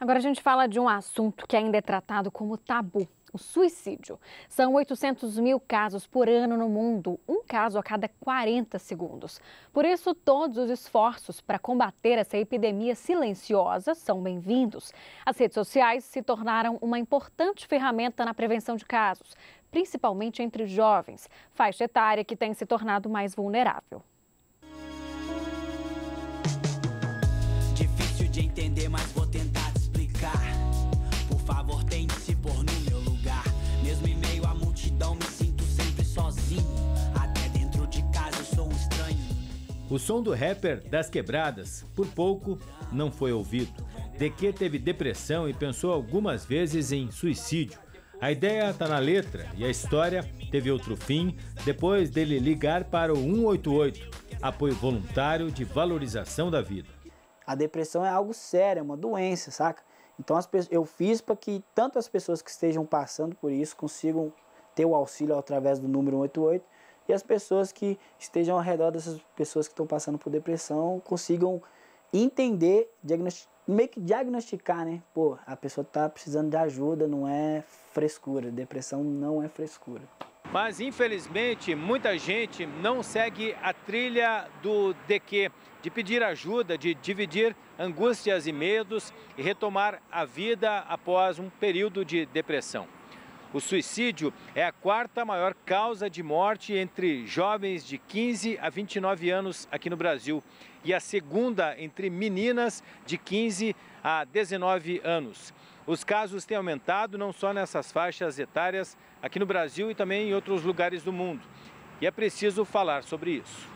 Agora a gente fala de um assunto que ainda é tratado como tabu. O suicídio. São 800 mil casos por ano no mundo, um caso a cada 40 segundos. Por isso, todos os esforços para combater essa epidemia silenciosa são bem-vindos. As redes sociais se tornaram uma importante ferramenta na prevenção de casos, principalmente entre jovens, faixa etária que tem se tornado mais vulnerável. O som do rapper das quebradas, por pouco, não foi ouvido. que teve depressão e pensou algumas vezes em suicídio. A ideia está na letra e a história teve outro fim depois dele ligar para o 188, apoio voluntário de valorização da vida. A depressão é algo sério, é uma doença, saca? Então pessoas, eu fiz para que tanto as pessoas que estejam passando por isso consigam ter o auxílio através do número 188 e as pessoas que estejam ao redor dessas pessoas que estão passando por depressão consigam entender, diagnosticar, meio que diagnosticar, né? Pô, a pessoa tá precisando de ajuda, não é frescura. Depressão não é frescura. Mas infelizmente muita gente não segue a trilha do DQ, de pedir ajuda, de dividir angústias e medos e retomar a vida após um período de depressão. O suicídio é a quarta maior causa de morte entre jovens de 15 a 29 anos aqui no Brasil e a segunda entre meninas de 15 a 19 anos. Os casos têm aumentado não só nessas faixas etárias aqui no Brasil e também em outros lugares do mundo. E é preciso falar sobre isso.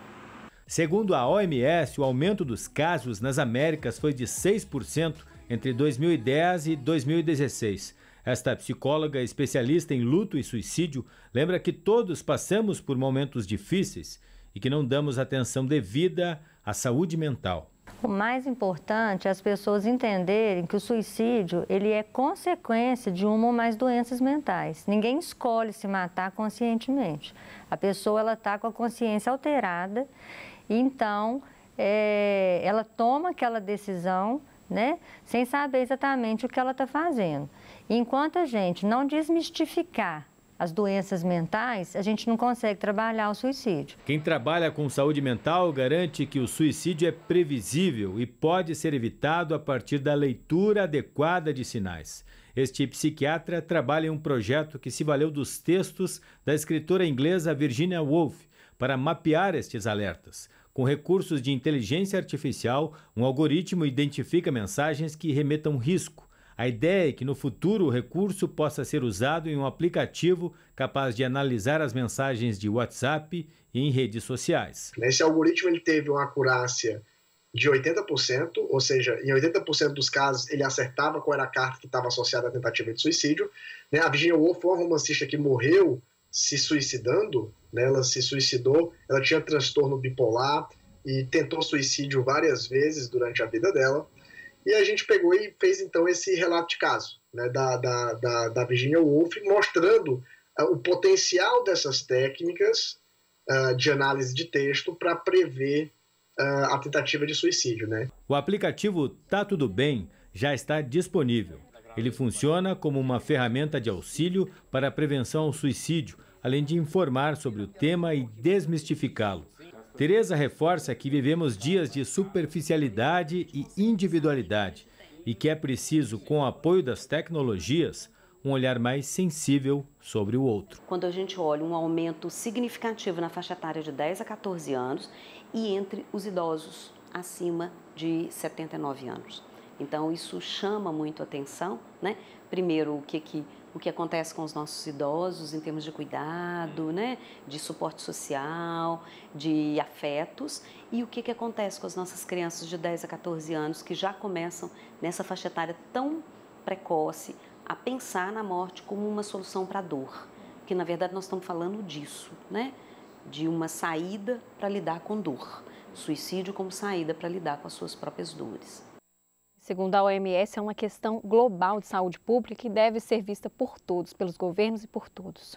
Segundo a OMS, o aumento dos casos nas Américas foi de 6% entre 2010 e 2016. Esta psicóloga, especialista em luto e suicídio, lembra que todos passamos por momentos difíceis e que não damos atenção devida à saúde mental. O mais importante é as pessoas entenderem que o suicídio ele é consequência de uma ou mais doenças mentais. Ninguém escolhe se matar conscientemente. A pessoa ela está com a consciência alterada, então é, ela toma aquela decisão né? Sem saber exatamente o que ela está fazendo. Enquanto a gente não desmistificar as doenças mentais, a gente não consegue trabalhar o suicídio. Quem trabalha com saúde mental garante que o suicídio é previsível e pode ser evitado a partir da leitura adequada de sinais. Este psiquiatra trabalha em um projeto que se valeu dos textos da escritora inglesa Virginia Woolf para mapear estes alertas. Com recursos de inteligência artificial, um algoritmo identifica mensagens que remetam risco. A ideia é que no futuro o recurso possa ser usado em um aplicativo capaz de analisar as mensagens de WhatsApp e em redes sociais. Esse algoritmo ele teve uma acurácia de 80%, ou seja, em 80% dos casos ele acertava qual era a carta que estava associada à tentativa de suicídio. Né? A Virginia Woolf foi uma romancista que morreu se suicidando, né, ela se suicidou, ela tinha transtorno bipolar e tentou suicídio várias vezes durante a vida dela. E a gente pegou e fez então esse relato de caso né, da, da, da, da Virginia Woolf, mostrando uh, o potencial dessas técnicas uh, de análise de texto para prever uh, a tentativa de suicídio. Né? O aplicativo Tá Tudo Bem já está disponível. Ele funciona como uma ferramenta de auxílio para a prevenção ao suicídio, além de informar sobre o tema e desmistificá-lo. Tereza reforça que vivemos dias de superficialidade e individualidade e que é preciso, com o apoio das tecnologias, um olhar mais sensível sobre o outro. Quando a gente olha um aumento significativo na faixa etária de 10 a 14 anos e entre os idosos acima de 79 anos. Então isso chama muito atenção, né? Primeiro o que que o que acontece com os nossos idosos em termos de cuidado, uhum. né? De suporte social, de afetos e o que que acontece com as nossas crianças de 10 a 14 anos que já começam nessa faixa etária tão precoce a pensar na morte como uma solução para a dor, que na verdade nós estamos falando disso, né? De uma saída para lidar com dor, suicídio como saída para lidar com as suas próprias dores. Segundo a OMS, é uma questão global de saúde pública e deve ser vista por todos, pelos governos e por todos.